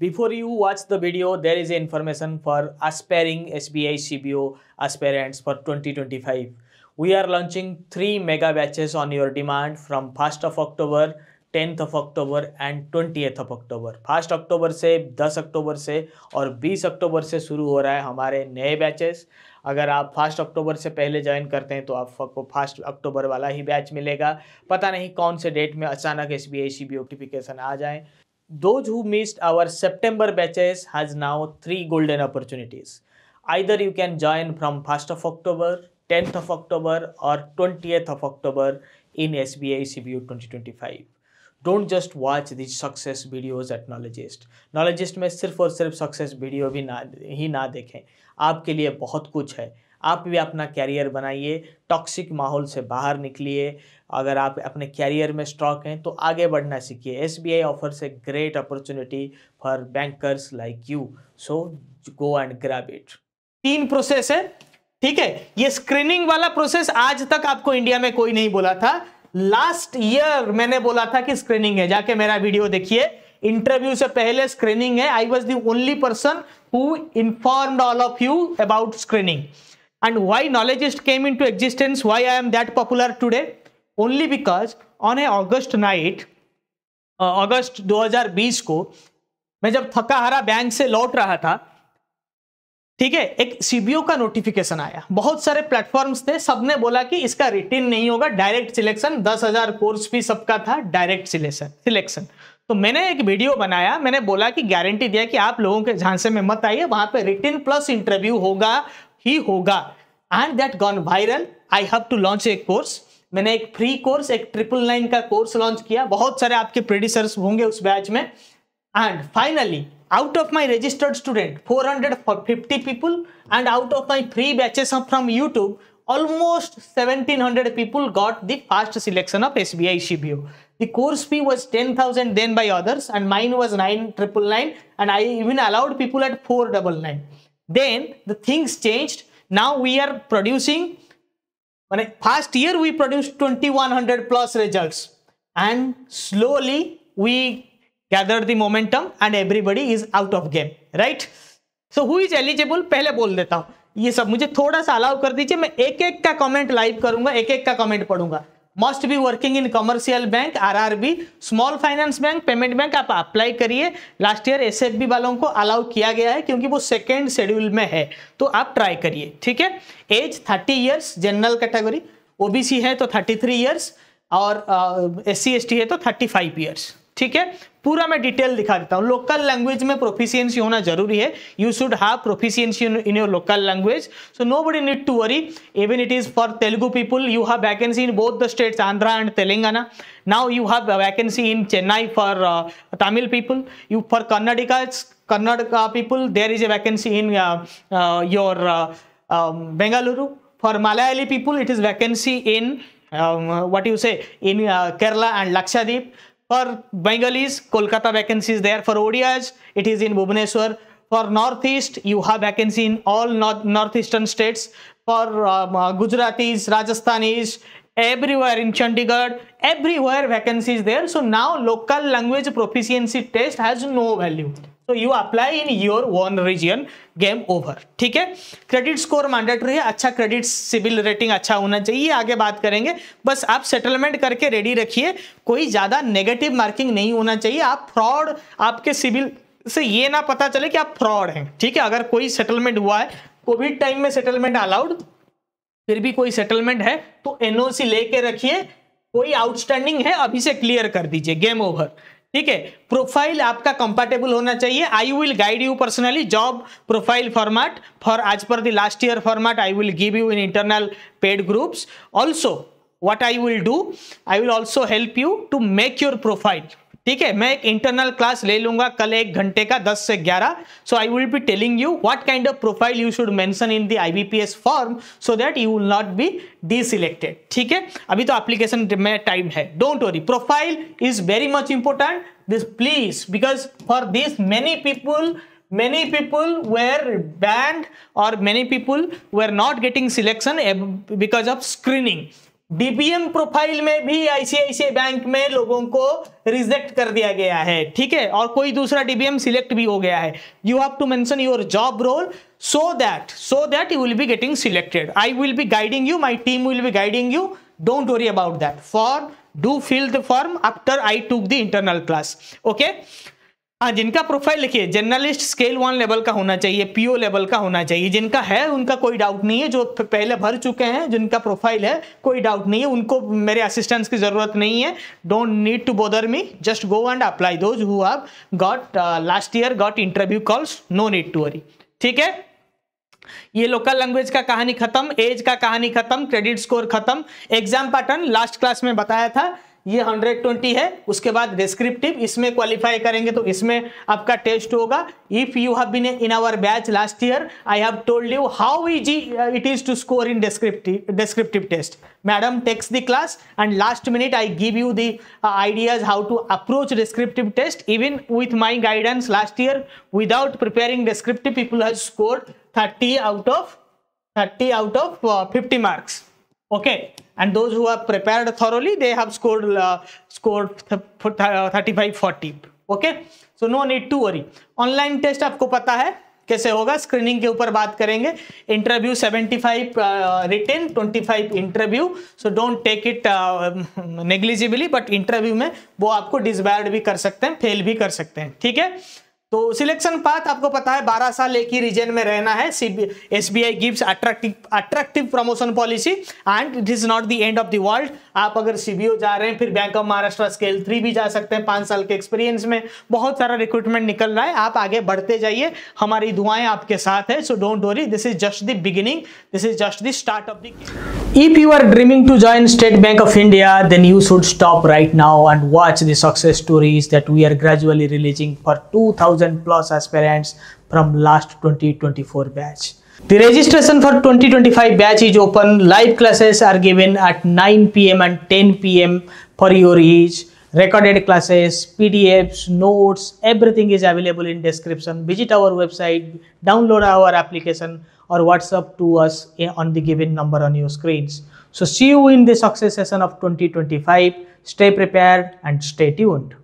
Before you watch the video, there is information for aspiring SBI CBO aspirants for 2025. We are launching 3 mega batches on your demand from 1st of October, 10th of October and 20th of October. 1st October से 10 अक्टूबर से और 20 अक्टूबर से शुरू हो रहा है हमारे नए बैचेस अगर आप फर्स्ट अक्टूबर से पहले ज्वाइन करते हैं तो आपको फर्स्ट अक्टूबर वाला ही बैच मिलेगा पता नहीं कौन से डेट में अचानक S B I C B notification आ जाए those who missed our September batches has now three golden opportunities. Either you can join from 1st of October, 10th of October or 20th of October in SBI CBU 2025. Don't just watch the success videos at knowledgeist knowledgeist में सिर्फ और सिर्फ success video भी ना ही ना देखें आपके लिए बहुत कुछ है आप भी अपना कैरियर बनाइए टॉक्सिक माहौल से बाहर निकलिए अगर आप अपने कैरियर में स्ट्रॉक हैं तो आगे बढ़ना सीखिए S B I offers a great opportunity for bankers like you so go and grab it तीन प्रोसेस है ठीक है ये स्क्रीनिंग वाला प्रोसेस आज तक आपको इंडिया में कोई नहीं बोला था लास्ट ईयर मैंने बोला था कि स्क्रीनिंग है जाके मेरा वीडियो देखिए इंटरव्यू से पहले स्क्रीनिंग है I was the only person who informed all of you about screening and why knowledgeist came into existence why i am that popular today only because on a august night uh, अगस्त 2020 को मैं जब थका हारा bank से लौट रहा था ठीक है एक सीबीओ का नोटिफिकेशन आया बहुत सारे प्लेटफॉर्म्स थे सबने बोला कि इसका रिटर्न नहीं होगा डायरेक्ट सिलेक्शन दस हजार कोर्स भी सबका था डायरेक्ट सिलेक्शन सिलेक्शन तो मैंने एक वीडियो बनाया मैंने बोला कि गारंटी दिया कि आप लोगों के झांसे में मत आइए वहां पे रिटर्न प्लस इंटरव्यू होगा ही होगा and that gone viral I have to launch एक कोर्स मैंने एक फ्री कोर्स एक ट्रिपल नाइन का कोर्स लॉन्च किया बहुत सारे आपके प्रोड्यूसर्स होंगे उस बैच में and finally out of my registered student 450 people and out of my free batches from youtube almost 1700 people got the first selection of sbi cbo the course fee was 10000 then by others and mine was 9999 and i even allowed people at 499 then the things changed now we are producing past year we produced 2100 plus results and slowly we gather the momentum and everybody is out of game right so who is eligible पहले बोल देता हूं ये सब मुझे थोड़ा सा allow कर दीजिए मैं एक एक का कमेंट लाइव करूंगा एक एक का कमेंट पढ़ूंगा must be working in commercial bank RRB small finance bank payment bank आप अप्लाई करिए लास्ट ईयर एस वालों को अलाउ किया गया है क्योंकि वो सेकेंड शेड्यूल में है तो आप ट्राई करिए ठीक है age thirty years general category OBC है तो थर्टी थ्री ईयर्स और एस uh, सी है तो थर्टी फाइव ईयर्स ठीक है पूरा मैं डिटेल दिखा देता हूँ लोकल लैंग्वेज में प्रोफिशियंसी होना जरूरी है you should have proficiency in your local language so nobody need to worry even it is for Telugu people you have vacancy in both the states Andhra and Telangana now you have vacancy in Chennai for Tamil people you for Karnataka Karnataka people there is a vacancy in your Bengaluru for Malayali people it is vacancy in what you say in Kerala and Lakshadweep For Bengalis, Kolkata vacancy is there. For Odias, it is in Bhubaneswar. For Northeast, you have vacancy in all north Northeastern states. For um, uh, Gujaratis, Rajasthanis, everywhere in Chandigarh, everywhere vacancies there. So now local language proficiency test has no value. तो you apply in your one region game over ठीक है credit score mandatory है अच्छा credit civil rating अच्छा होना चाहिए आगे बात करेंगे बस आप सेटलमेंट करके रेडी रखिए कोई ज़्यादा नेगेटिव मार्किंग नहीं होना चाहिए आप फ्रॉड आपके सिविल से ये ना पता चले कि आप फ्रॉड हैं ठीक है अगर कोई सेटलमेंट हुआ है कोविड टाइम में सेटलमेंट अलाउड फिर भी कोई सेटलमेंट है तो एनओसी लेके रखिए कोई आउटस्टैंडिंग है अभी से क्लियर कर दीजिए गेम ओवर ठीक है प्रोफाइल आपका कंफर्टेबल होना चाहिए I will guide you personally job profile format for as per the last year format I will give you in internal paid groups also what I will do I will also help you to make your profile ठीक है मैं एक internal class ले लूंगा कल एक घंटे का 10 से 11 so I will be telling you what kind of profile you should mention in the IBPS form so that you will not be deselected ठीक है अभी तो एप्लीकेशन में टाइम है don't worry profile is very much important this please because for this many people many people were banned or many people were not getting selection because of screening DBM profile में भी ICICI bank में लोगों को reject कर दिया गया है ठीक है और कोई दूसरा DBM select भी हो गया है you have to mention your job role so that so that you will be getting selected I will be guiding you my team will be guiding you don't worry about that for do fill the form after I took the internal class okay हाँ जिनका profile लिखिए journalist scale one level का होना चाहिए PO level का होना चाहिए जिनका है उनका कोई डाउट नहीं है जो पहले भर चुके हैं जिनका प्रोफाइल है कोई डाउट नहीं है उनको मेरे असिस्टेंस की ज़रूरत नहीं है don't need to bother me just go and apply those who have got last year got interview calls no need to worry ठीक है ये लोकल लैंग्वेज का कहानी खत्म एज का कहानी खत्म क्रेडिट स्कोर खत्म एग्जाम पैटर्न लास्ट क्लास में बताया था ये 120 है उसके बाद डिस्क्रिप्टिव इसमें क्वालिफाई करेंगे तो इसमें आपका टेस्ट होगा if you have been in our batch last year I have told you how easy it is to score in descriptive descriptive test madam takes the class and last minute I give you the ideas how to approach descriptive test even with my guidance last year without preparing descriptive people has scored 30 out of 30 out of uh, 50 marks okay and those who are prepared thoroughly they have scored uh, scored th th 35 40 okay so no need to worry online test आपको पता है कैसे होगा screening के ऊपर बात करेंगे interview 75 written five interview so don't take it negligibly but interview में वो आपको डिसबैर्ड भी कर सकते हैं फेल भी कर सकते हैं ठीक है तो सिलेक्शन पाथ आपको पता है 12 साल एक ही रीजन में रहना है S B I gives attractive attractive promotion policy and it is not the end of the world आप अगर सीबीओ जा रहे हैं फिर bank of Maharashtra scale three भी जा सकते हैं पांच साल के एक्सपीरियंस में बहुत सारा रिक्रूटमेंट निकल रहा है आप आगे बढ़ते जाइए हमारी दुआएं आपके साथ है so don't worry this is just the beginning this is just the start of the if you are dreaming to join State Bank of India then you should stop right now and watch the success are gradually releasing for two thousand plus aspirants from last twenty twenty four batch The registration for 2025 batch is open. Live classes are given at 9 pm and 10 pm for your age. Recorded classes, PDFs, notes, everything is available in description. Visit our website, download our application or WhatsApp to us eh, on the given number on your screens. So see you in the success session of 2025. Stay prepared and stay tuned.